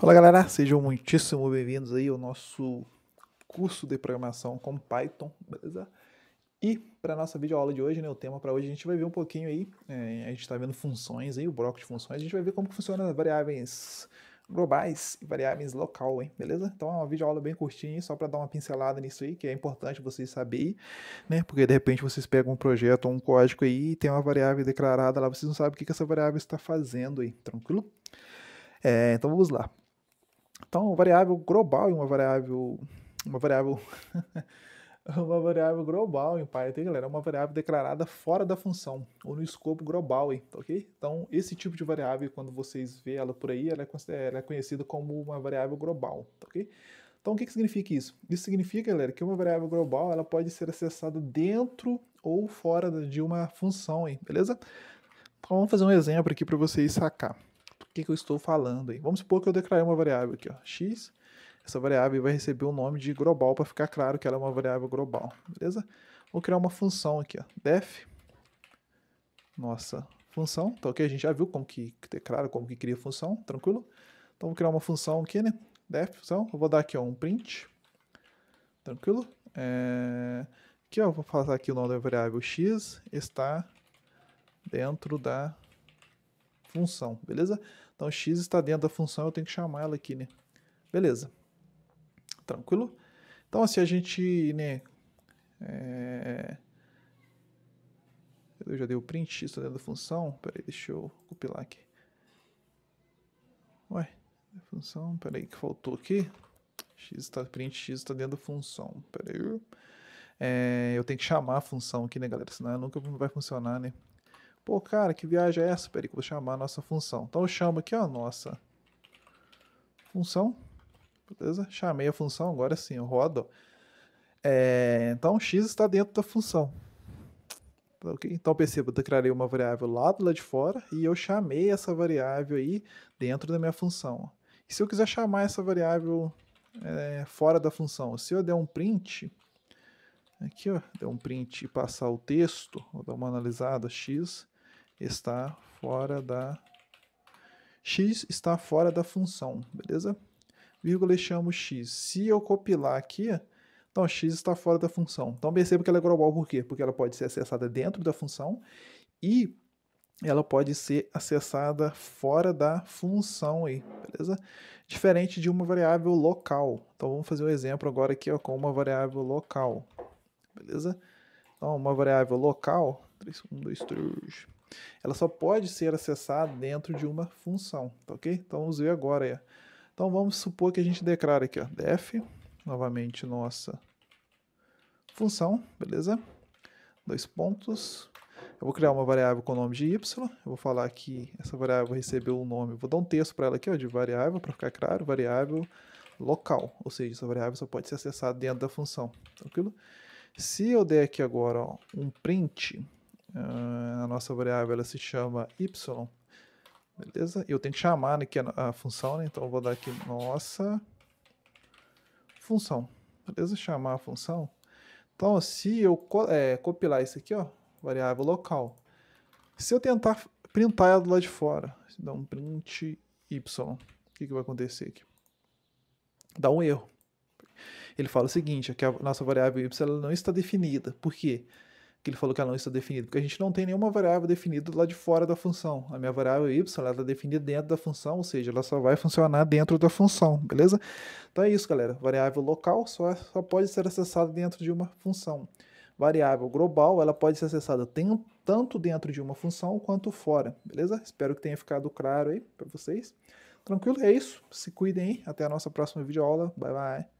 Fala galera, sejam muitíssimo bem-vindos aí ao nosso curso de programação com Python, beleza? E para nossa videoaula de hoje, né, o tema para hoje a gente vai ver um pouquinho aí, é, a gente está vendo funções aí, o bloco de funções, a gente vai ver como que funciona as variáveis globais e variáveis local, hein, beleza? Então é uma videoaula bem curtinha, só para dar uma pincelada nisso aí, que é importante vocês saberem, né, porque de repente vocês pegam um projeto ou um código aí e tem uma variável declarada lá, vocês não sabem o que, que essa variável está fazendo aí, tranquilo? É, então vamos lá. Então, variável global e uma variável. Uma variável. uma variável global em Python, galera, é uma variável declarada fora da função ou no escopo global, hein, ok? Então, esse tipo de variável, quando vocês vê ela por aí, ela é, ela é conhecida como uma variável global, ok? Então, o que, que significa isso? Isso significa, galera, que uma variável global ela pode ser acessada dentro ou fora de uma função, hein, beleza? Então, vamos fazer um exemplo aqui para vocês sacar que, que eu estou falando. Hein? Vamos supor que eu declarei uma variável aqui, ó, x. Essa variável vai receber o um nome de global para ficar claro que ela é uma variável global, beleza? Vou criar uma função aqui, ó, def, nossa função, tá ok? A gente já viu como que declara, como que cria função, tranquilo? Então vou criar uma função aqui, né? Def, função, eu vou dar aqui ó, um print, tranquilo? É... Aqui ó, vou passar aqui o nome da variável x está dentro da função, beleza? Então x está dentro da função, eu tenho que chamar ela aqui, né? Beleza. Tranquilo? Então, assim, a gente, né, é... Eu já dei o print, x dentro da função. Peraí, deixa eu compilar aqui. Ué, função, peraí, que faltou aqui. X está print, X está dentro da função. Peraí. É, eu tenho que chamar a função aqui, né, galera? Senão nunca vai funcionar, né? Pô, cara, que viagem é essa? Peraí que eu vou chamar a nossa função. Então eu chamo aqui, ó, nossa função. Beleza? Chamei a função, agora sim, eu rodo. É, então x está dentro da função. Tá, okay? Então perceba, eu declarei uma variável lá do lado de fora e eu chamei essa variável aí dentro da minha função. E se eu quiser chamar essa variável é, fora da função, se eu der um print, aqui ó, der um print e passar o texto, vou dar uma analisada, x, está fora da x está fora da função, beleza? Vírgula e chamo x. Se eu copiar aqui, então x está fora da função. Então perceba que ela é global por quê? Porque ela pode ser acessada dentro da função e ela pode ser acessada fora da função aí, beleza? Diferente de uma variável local. Então vamos fazer um exemplo agora aqui ó, com uma variável local, beleza? Então uma variável local, 3, 1, 2, 3 ela só pode ser acessada dentro de uma função, tá ok? Então vamos ver agora aí. Então vamos supor que a gente declara aqui, ó, def, novamente nossa função, beleza? Dois pontos. Eu vou criar uma variável com o nome de y, eu vou falar que essa variável recebeu um nome, vou dar um texto para ela aqui, ó, de variável, para ficar claro, variável local, ou seja, essa variável só pode ser acessada dentro da função, tá tranquilo? Se eu der aqui agora ó, um print, Uh, a nossa variável ela se chama y, beleza? Eu tenho que chamar aqui né, a, é a função, né? então eu vou dar aqui nossa função, beleza? Chamar a função. Então, se eu co é, compilar isso aqui, ó, variável local, se eu tentar printar ela do lado de fora, se dar um print y, o que, que vai acontecer aqui? Dá um erro. Ele fala o seguinte, é que a nossa variável y não está definida. Por quê? Porque que ele falou que ela não está definida, porque a gente não tem nenhuma variável definida lá de fora da função. A minha variável y ela está definida dentro da função, ou seja, ela só vai funcionar dentro da função, beleza? Então é isso, galera. Variável local só, só pode ser acessada dentro de uma função. Variável global ela pode ser acessada tanto dentro de uma função quanto fora, beleza? Espero que tenha ficado claro aí para vocês. Tranquilo? É isso. Se cuidem aí. Até a nossa próxima videoaula. Bye, bye.